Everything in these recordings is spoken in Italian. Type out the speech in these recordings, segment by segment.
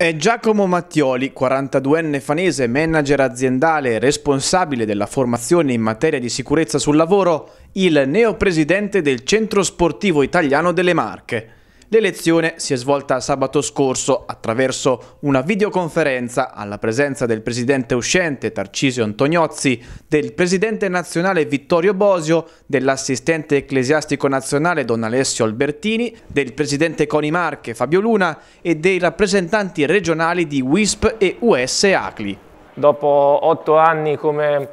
È Giacomo Mattioli, 42enne fanese, manager aziendale e responsabile della formazione in materia di sicurezza sul lavoro, il neopresidente del Centro Sportivo Italiano delle Marche. L'elezione si è svolta sabato scorso attraverso una videoconferenza alla presenza del presidente uscente Tarcisio Antoniozzi, del presidente nazionale Vittorio Bosio, dell'assistente ecclesiastico nazionale Don Alessio Albertini, del presidente Coni Marche Fabio Luna e dei rappresentanti regionali di WISP e US Acli. Dopo otto anni come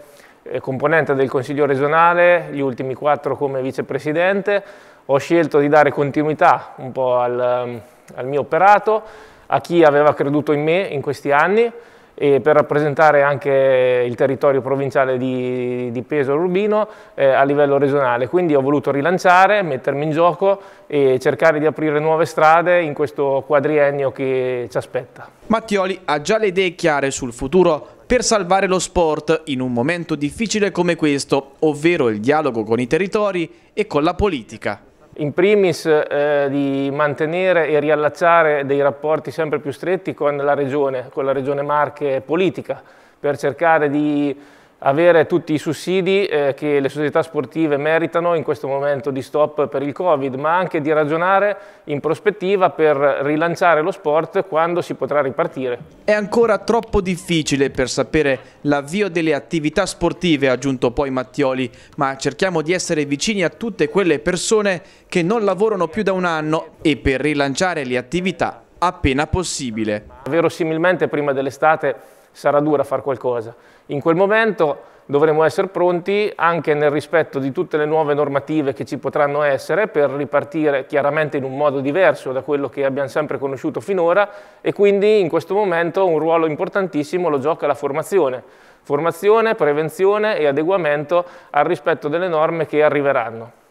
eh, componente del Consiglio regionale, gli ultimi quattro come vicepresidente. Ho scelto di dare continuità un po' al, ehm, al mio operato, a chi aveva creduto in me in questi anni e per rappresentare anche il territorio provinciale di, di Pesaro Urbino eh, a livello regionale. Quindi ho voluto rilanciare, mettermi in gioco e cercare di aprire nuove strade in questo quadriennio che ci aspetta. Mattioli ha già le idee chiare sul futuro per salvare lo sport in un momento difficile come questo, ovvero il dialogo con i territori e con la politica. In primis eh, di mantenere e riallacciare dei rapporti sempre più stretti con la regione, con la regione Marche politica, per cercare di avere tutti i sussidi eh, che le società sportive meritano in questo momento di stop per il Covid, ma anche di ragionare in prospettiva per rilanciare lo sport quando si potrà ripartire. È ancora troppo difficile per sapere l'avvio delle attività sportive, ha aggiunto poi Mattioli, ma cerchiamo di essere vicini a tutte quelle persone che non lavorano più da un anno e per rilanciare le attività appena possibile. Verosimilmente prima dell'estate sarà dura fare qualcosa. In quel momento dovremo essere pronti anche nel rispetto di tutte le nuove normative che ci potranno essere per ripartire chiaramente in un modo diverso da quello che abbiamo sempre conosciuto finora e quindi in questo momento un ruolo importantissimo lo gioca la formazione. Formazione, prevenzione e adeguamento al rispetto delle norme che arriveranno.